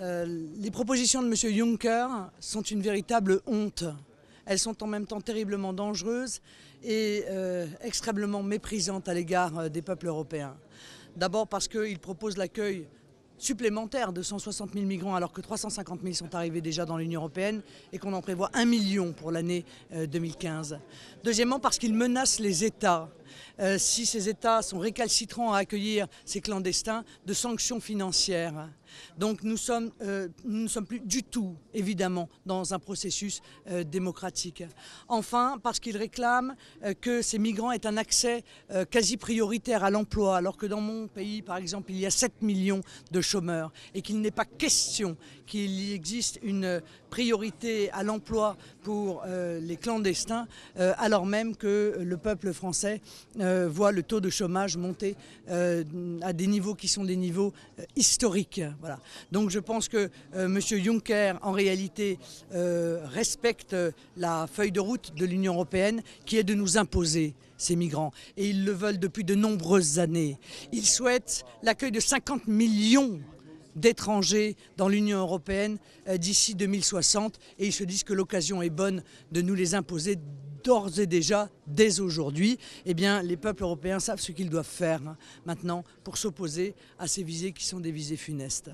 Euh, les propositions de M. Juncker sont une véritable honte. Elles sont en même temps terriblement dangereuses et euh, extrêmement méprisantes à l'égard euh, des peuples européens. D'abord parce qu'il propose l'accueil supplémentaire de 160 000 migrants alors que 350 000 sont arrivés déjà dans l'Union européenne et qu'on en prévoit 1 million pour l'année 2015. Deuxièmement, parce qu'il menace les États. si ces États sont récalcitrants à accueillir ces clandestins, de sanctions financières. Donc euh, nous, ne sommes plus du tout, évidemment, dans un processus euh, démocratique. Enfin, parce qu'ils réclament euh, que ces migrants aient un accès quasi prioritaire à l'emploi, alors que dans mon pays, par exemple, il y a 7 millions de chômeurs, et qu'il n'est pas question qu'il existe une priorité à l'emploi pour les clandestins, alors même que le peuple français voit le taux de chômage monter à des niveaux qui sont des niveaux historiques. Donc je pense que euh, M. Juncker, en réalité, euh, respecte euh, la feuille de route de l'Union européenne qui est de nous imposer ces migrants. Et ils le veulent depuis de nombreuses années. Ils souhaitent l'accueil de 50 millions d'étrangers dans l'Union européenne euh, d'ici 2060 et ils se disent que l'occasion est bonne de nous les imposer d'ores et déjà, dès aujourd'hui, eh bien, les peuples européens savent ce qu'ils doivent faire hein, maintenant pour s'opposer à ces visées qui sont des visées funestes.